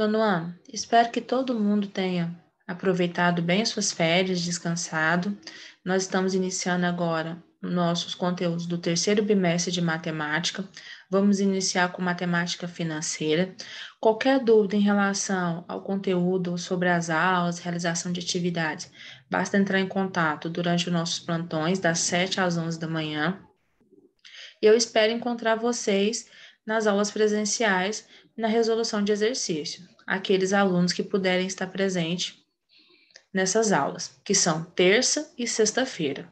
Dona Luan, espero que todo mundo tenha aproveitado bem suas férias, descansado. Nós estamos iniciando agora nossos conteúdos do terceiro bimestre de matemática. Vamos iniciar com matemática financeira. Qualquer dúvida em relação ao conteúdo, sobre as aulas, realização de atividades, basta entrar em contato durante os nossos plantões, das 7 às 11 da manhã. E eu espero encontrar vocês nas aulas presenciais na resolução de exercício, aqueles alunos que puderem estar presentes nessas aulas, que são terça e sexta-feira.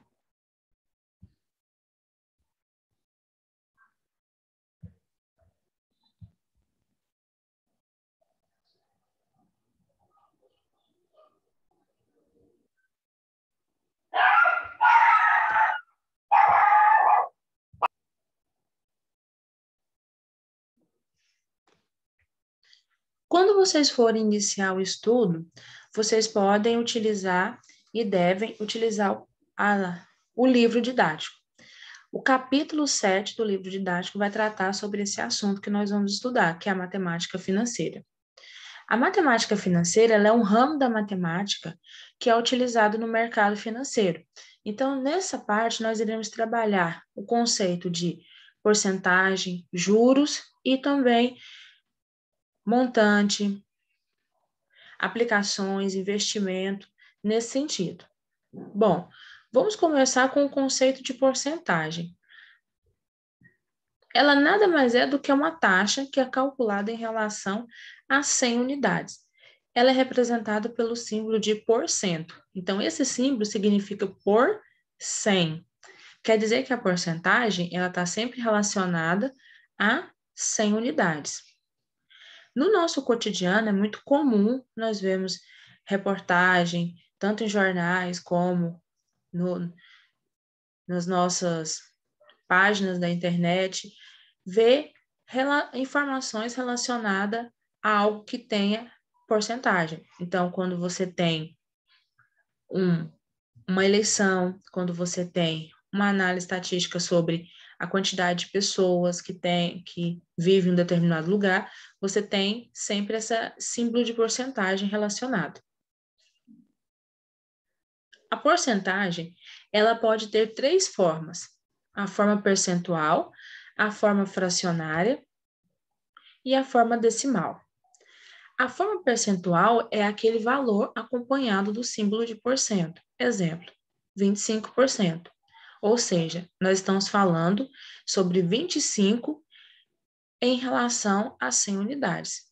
Quando vocês forem iniciar o estudo, vocês podem utilizar e devem utilizar a, o livro didático. O capítulo 7 do livro didático vai tratar sobre esse assunto que nós vamos estudar, que é a matemática financeira. A matemática financeira é um ramo da matemática que é utilizado no mercado financeiro. Então, nessa parte, nós iremos trabalhar o conceito de porcentagem, juros e também montante, aplicações, investimento, nesse sentido. Bom, vamos começar com o conceito de porcentagem. Ela nada mais é do que uma taxa que é calculada em relação a 100 unidades. Ela é representada pelo símbolo de porcento. Então, esse símbolo significa por 100. Quer dizer que a porcentagem ela está sempre relacionada a 100 unidades. No nosso cotidiano é muito comum nós vermos reportagem, tanto em jornais como no, nas nossas páginas da internet, ver rela informações relacionadas a algo que tenha porcentagem. Então, quando você tem um, uma eleição, quando você tem uma análise estatística sobre a quantidade de pessoas que tem que vivem em um determinado lugar, você tem sempre esse símbolo de porcentagem relacionado. A porcentagem, ela pode ter três formas: a forma percentual, a forma fracionária e a forma decimal. A forma percentual é aquele valor acompanhado do símbolo de porcento. Exemplo, 25%. Ou seja, nós estamos falando sobre 25 em relação a 100 unidades.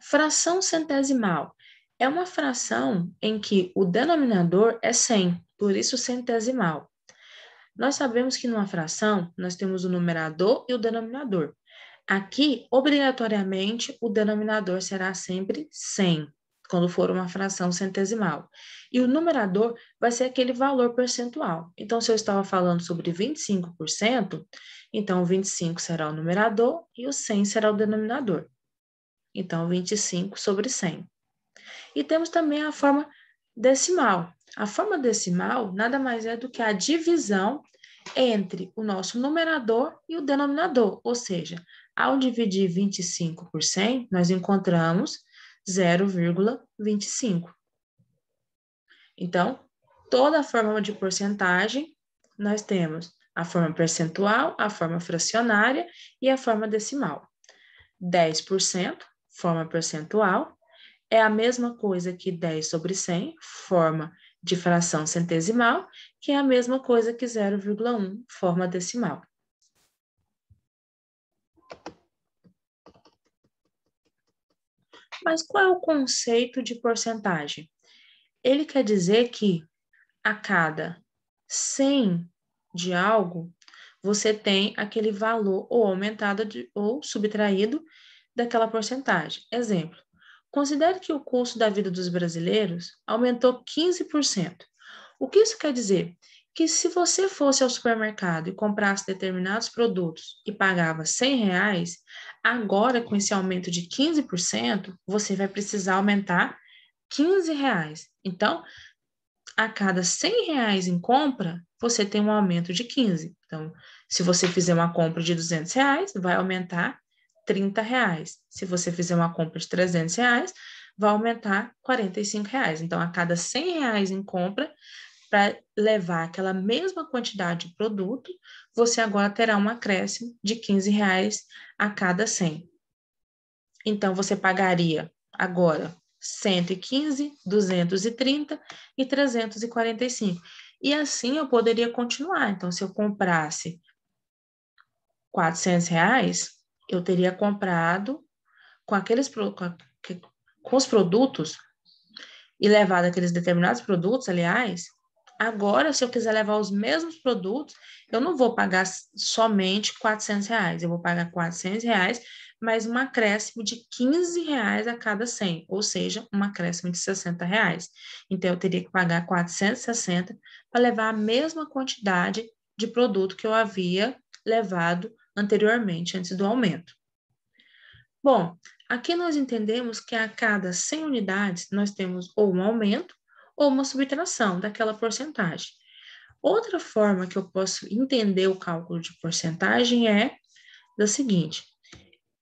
Fração centesimal é uma fração em que o denominador é 100, por isso centesimal. Nós sabemos que numa fração nós temos o numerador e o denominador. Aqui, obrigatoriamente, o denominador será sempre 100 quando for uma fração centesimal. E o numerador vai ser aquele valor percentual. Então, se eu estava falando sobre 25%, então 25 será o numerador e o 100 será o denominador. Então, 25 sobre 100. E temos também a forma decimal. A forma decimal nada mais é do que a divisão entre o nosso numerador e o denominador, ou seja, ao dividir 25 por 100, nós encontramos 0,25. Então, toda a forma de porcentagem, nós temos a forma percentual, a forma fracionária e a forma decimal. 10%, forma percentual, é a mesma coisa que 10 sobre 100, forma de fração centesimal, que é a mesma coisa que 0,1, forma decimal. Mas qual é o conceito de porcentagem? Ele quer dizer que a cada 100 de algo, você tem aquele valor ou aumentado de, ou subtraído daquela porcentagem. Exemplo, considere que o custo da vida dos brasileiros aumentou 15%. O que isso quer dizer? Que se você fosse ao supermercado e comprasse determinados produtos e pagava 100 reais, Agora, com esse aumento de 15%, você vai precisar aumentar 15 reais. Então, a cada 100 reais em compra, você tem um aumento de 15. Então, se você fizer uma compra de 200 reais, vai aumentar 30 reais. Se você fizer uma compra de 300 reais, vai aumentar 45 reais. Então, a cada 100 reais em compra, para levar aquela mesma quantidade de produto, você agora terá um acréscimo de 15 reais a cada 100. Então, você pagaria agora 115, 230 e 345. E assim eu poderia continuar. Então, se eu comprasse 400 reais, eu teria comprado com aqueles com os produtos e levado aqueles determinados produtos, aliás, Agora, se eu quiser levar os mesmos produtos, eu não vou pagar somente 400 reais, eu vou pagar 400 reais, mais um acréscimo de 15 reais a cada 100, ou seja, um acréscimo de 60 reais. Então, eu teria que pagar 460 para levar a mesma quantidade de produto que eu havia levado anteriormente, antes do aumento. Bom, aqui nós entendemos que a cada 100 unidades nós temos ou um aumento, ou uma subtração daquela porcentagem. Outra forma que eu posso entender o cálculo de porcentagem é da seguinte: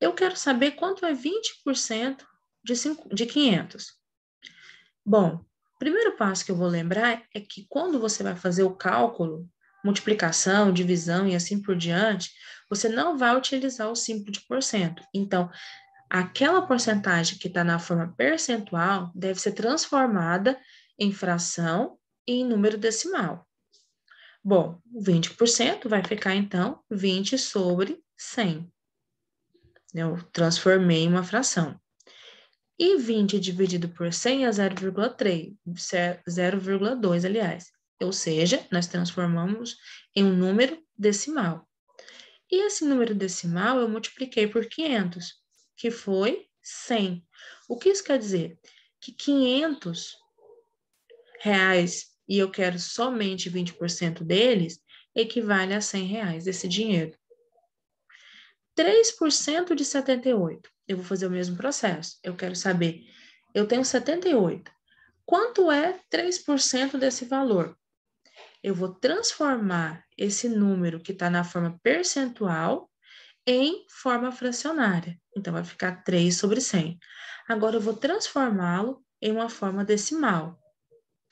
eu quero saber quanto é 20% de, 5, de 500. Bom, primeiro passo que eu vou lembrar é que quando você vai fazer o cálculo, multiplicação, divisão e assim por diante, você não vai utilizar o símbolo de porcento. Então, aquela porcentagem que está na forma percentual deve ser transformada em fração e em número decimal. Bom, 20% vai ficar, então, 20 sobre 100. Eu transformei em uma fração. E 20 dividido por 100 é 0,3, 0,2, aliás. Ou seja, nós transformamos em um número decimal. E esse número decimal eu multipliquei por 500, que foi 100. O que isso quer dizer? Que 500 reais e eu quero somente 20% deles, equivale a 100 reais desse dinheiro. 3% de 78. Eu vou fazer o mesmo processo. Eu quero saber, eu tenho 78. Quanto é 3% desse valor? Eu vou transformar esse número que está na forma percentual em forma fracionária. Então, vai ficar 3 sobre 100. Agora, eu vou transformá-lo em uma forma decimal.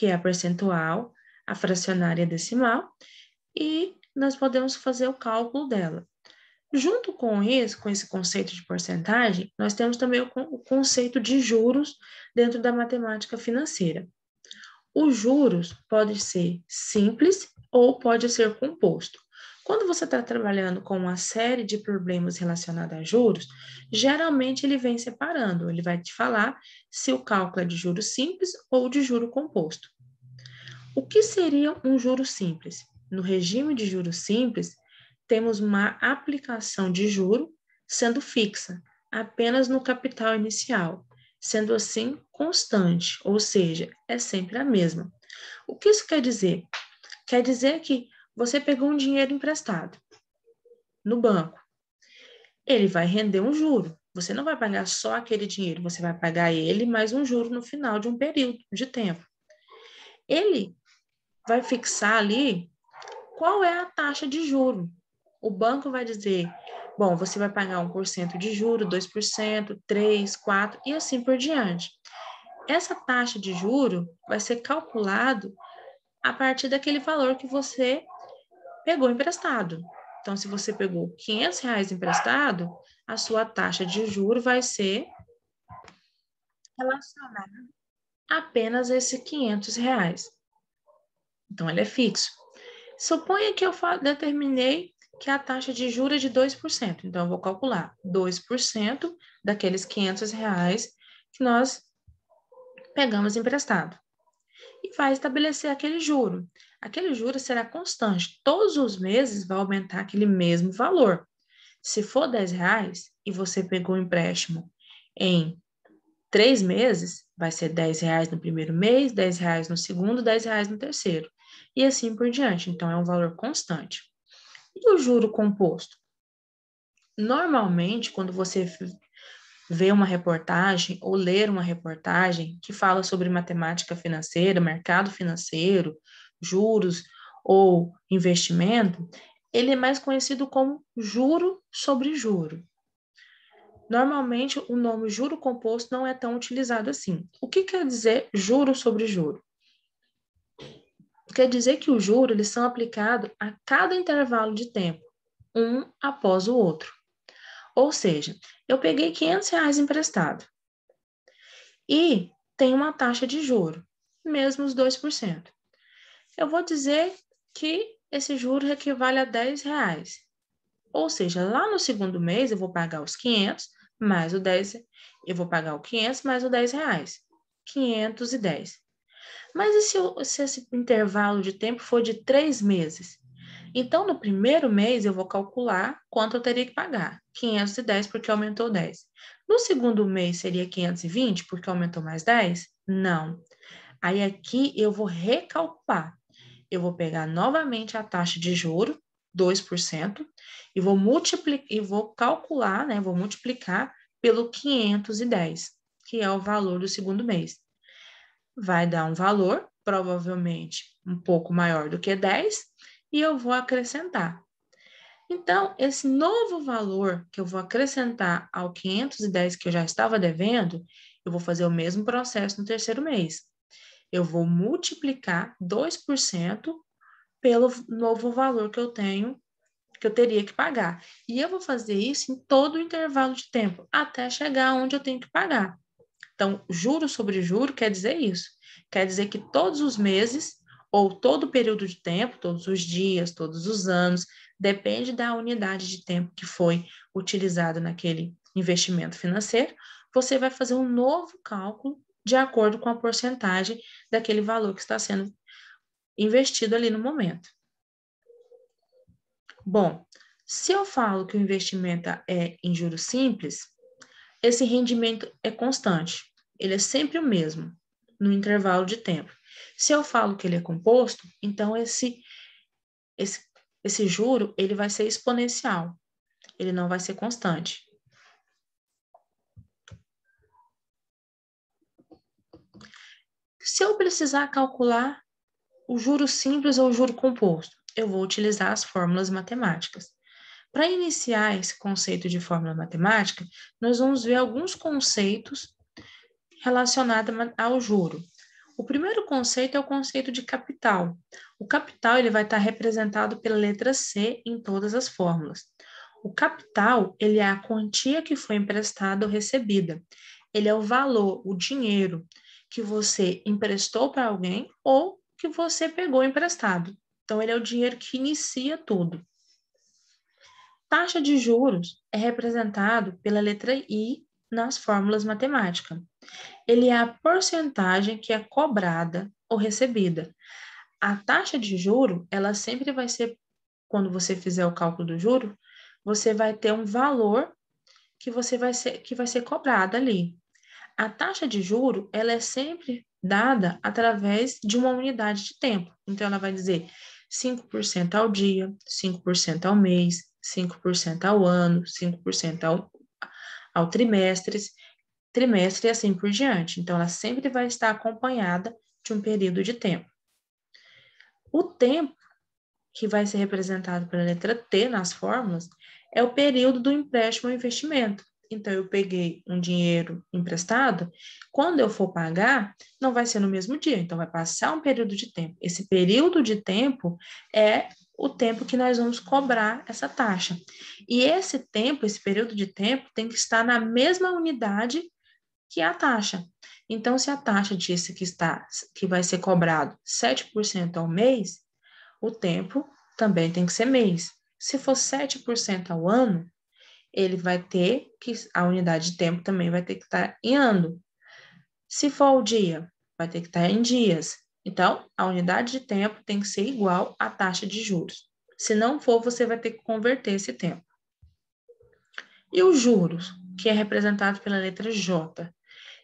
que é a percentual, a fracionária decimal, e nós podemos fazer o cálculo dela. Junto com isso, com esse conceito de porcentagem, nós temos também o conceito de juros dentro da matemática financeira. Os juros podem ser simples ou pode ser composto. Quando você está trabalhando com uma série de problemas relacionados a juros, geralmente ele vem separando, ele vai te falar se o cálculo é de juro simples ou de juro composto. O que seria um juro simples? No regime de juro simples, temos uma aplicação de juro sendo fixa, apenas no capital inicial, sendo assim constante, ou seja, é sempre a mesma. O que isso quer dizer? Quer dizer que você pegou um dinheiro emprestado no banco. Ele vai render um juro. Você não vai pagar só aquele dinheiro, você vai pagar ele mais um juro no final de um período de tempo. Ele vai fixar ali qual é a taxa de juro. O banco vai dizer, bom, você vai pagar 1% de juro, 2%, 3, 4 e assim por diante. Essa taxa de juro vai ser calculado a partir daquele valor que você pegou emprestado. Então, se você pegou 500 reais emprestado, a sua taxa de juro vai ser relacionada apenas a esse 500 reais. Então, ele é fixo. Suponha que eu determinei que a taxa de juros é de 2%. Então, eu vou calcular 2% daqueles 500 reais que nós pegamos emprestado. E vai estabelecer aquele juro. Aquele juro será constante. Todos os meses vai aumentar aquele mesmo valor. Se for 10 reais e você pegou o empréstimo em três meses, vai ser 10 reais no primeiro mês, 10 reais no segundo, 10 reais no terceiro e assim por diante. Então, é um valor constante. E o juro composto? Normalmente, quando você ver uma reportagem ou ler uma reportagem que fala sobre matemática financeira, mercado financeiro, juros ou investimento, ele é mais conhecido como juro sobre juro. Normalmente, o nome juro composto não é tão utilizado assim. O que quer dizer juro sobre juro? quer dizer que os juros eles são aplicados a cada intervalo de tempo, um após o outro. Ou seja, eu peguei 500 reais emprestado e tem uma taxa de juro, mesmo os 2%. Eu vou dizer que esse juro equivale a 10 reais. Ou seja, lá no segundo mês eu vou pagar os 500 mais o 10, eu vou pagar o 500 mais o 10 reais, 510. Mas e se, se esse intervalo de tempo for de três meses? Então, no primeiro mês, eu vou calcular quanto eu teria que pagar: 510 porque aumentou 10. No segundo mês, seria 520 porque aumentou mais 10? Não. Aí aqui eu vou recalcular. Eu vou pegar novamente a taxa de juro, 2%, e vou multiplicar e vou calcular, né, vou multiplicar pelo 510, que é o valor do segundo mês vai dar um valor, provavelmente um pouco maior do que 10, e eu vou acrescentar. Então, esse novo valor que eu vou acrescentar ao 510 que eu já estava devendo, eu vou fazer o mesmo processo no terceiro mês. Eu vou multiplicar 2% pelo novo valor que eu tenho, que eu teria que pagar. E eu vou fazer isso em todo o intervalo de tempo, até chegar onde eu tenho que pagar. Então, juro sobre juro quer dizer isso. Quer dizer que todos os meses, ou todo período de tempo, todos os dias, todos os anos, depende da unidade de tempo que foi utilizada naquele investimento financeiro, você vai fazer um novo cálculo de acordo com a porcentagem daquele valor que está sendo investido ali no momento. Bom, se eu falo que o investimento é em juros simples, esse rendimento é constante ele é sempre o mesmo no intervalo de tempo. Se eu falo que ele é composto, então esse esse, esse juro ele vai ser exponencial, ele não vai ser constante. Se eu precisar calcular o juro simples ou o juro composto, eu vou utilizar as fórmulas matemáticas. Para iniciar esse conceito de fórmula matemática, nós vamos ver alguns conceitos relacionada ao juro. O primeiro conceito é o conceito de capital. O capital ele vai estar representado pela letra C em todas as fórmulas. O capital ele é a quantia que foi emprestada ou recebida. Ele é o valor, o dinheiro que você emprestou para alguém ou que você pegou emprestado. Então ele é o dinheiro que inicia tudo. Taxa de juros é representado pela letra I nas fórmulas matemáticas ele é a porcentagem que é cobrada ou recebida. A taxa de juro, ela sempre vai ser, quando você fizer o cálculo do juro, você vai ter um valor que você vai ser que vai ser cobrada ali. A taxa de juro, ela é sempre dada através de uma unidade de tempo. Então ela vai dizer 5% ao dia, 5% ao mês, 5% ao ano, 5% ao, ao trimestre trimestre e assim por diante. Então, ela sempre vai estar acompanhada de um período de tempo. O tempo que vai ser representado pela letra T nas fórmulas é o período do empréstimo ou investimento. Então, eu peguei um dinheiro emprestado, quando eu for pagar, não vai ser no mesmo dia, então vai passar um período de tempo. Esse período de tempo é o tempo que nós vamos cobrar essa taxa. E esse tempo, esse período de tempo, tem que estar na mesma unidade que é a taxa. Então, se a taxa disse que está que vai ser cobrado 7% ao mês, o tempo também tem que ser mês. Se for 7% ao ano, ele vai ter que a unidade de tempo também vai ter que estar em ano. Se for ao dia, vai ter que estar em dias. Então, a unidade de tempo tem que ser igual à taxa de juros. Se não for, você vai ter que converter esse tempo. E os juros, que é representado pela letra J,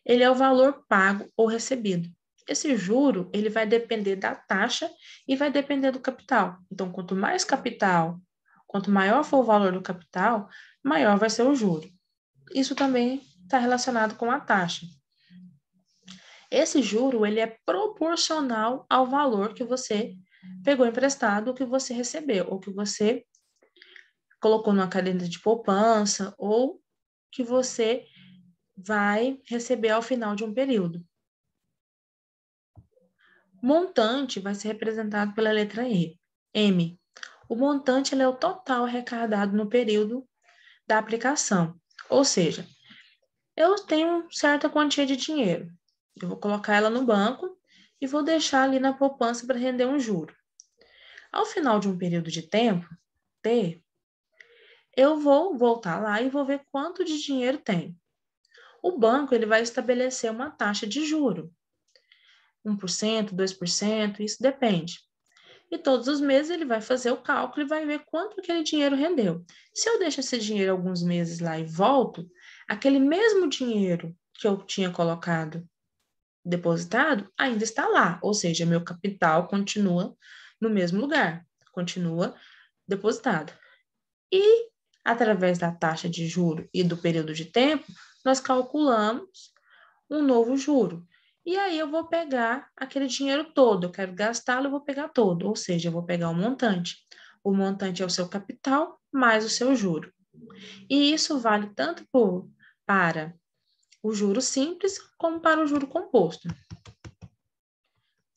ele é o valor pago ou recebido. Esse juro, ele vai depender da taxa e vai depender do capital. Então, quanto mais capital, quanto maior for o valor do capital, maior vai ser o juro. Isso também está relacionado com a taxa. Esse juro, ele é proporcional ao valor que você pegou emprestado, ou que você recebeu, ou que você colocou numa caderneta de poupança, ou que você vai receber ao final de um período. Montante vai ser representado pela letra E, M. O montante é o total arrecadado no período da aplicação. Ou seja, eu tenho certa quantia de dinheiro. Eu vou colocar ela no banco e vou deixar ali na poupança para render um juro. Ao final de um período de tempo, T, eu vou voltar lá e vou ver quanto de dinheiro tenho o banco ele vai estabelecer uma taxa de juro. 1%, 2%, isso depende. E todos os meses ele vai fazer o cálculo e vai ver quanto aquele dinheiro rendeu. Se eu deixo esse dinheiro alguns meses lá e volto, aquele mesmo dinheiro que eu tinha colocado depositado ainda está lá, ou seja, meu capital continua no mesmo lugar, continua depositado. E através da taxa de juro e do período de tempo, nós calculamos um novo juro. E aí eu vou pegar aquele dinheiro todo, eu quero gastá-lo, eu vou pegar todo, ou seja, eu vou pegar o um montante. O montante é o seu capital mais o seu juro. E isso vale tanto por, para o juro simples como para o juro composto.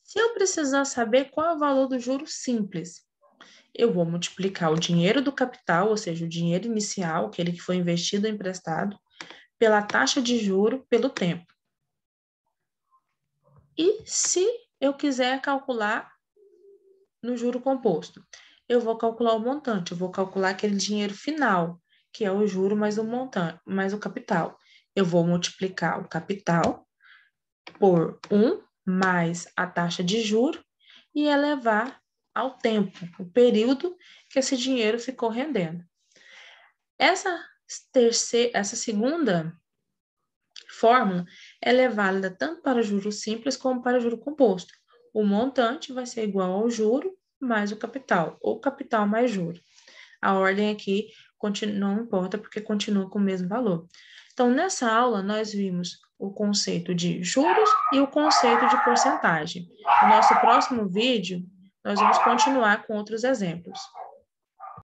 Se eu precisar saber qual é o valor do juro simples, eu vou multiplicar o dinheiro do capital, ou seja, o dinheiro inicial, aquele que foi investido ou emprestado, pela taxa de juro, pelo tempo. E se eu quiser calcular no juro composto, eu vou calcular o montante, eu vou calcular aquele dinheiro final, que é o juro mais o montante, mais o capital. Eu vou multiplicar o capital por 1 mais a taxa de juro e elevar ao tempo, o período que esse dinheiro ficou rendendo. Essa terceira, essa segunda fórmula ela é válida tanto para juros simples como para juro composto. O montante vai ser igual ao juro mais o capital, ou capital mais juro. A ordem aqui não importa porque continua com o mesmo valor. Então, nessa aula, nós vimos o conceito de juros e o conceito de porcentagem. No nosso próximo vídeo, nós vamos continuar com outros exemplos.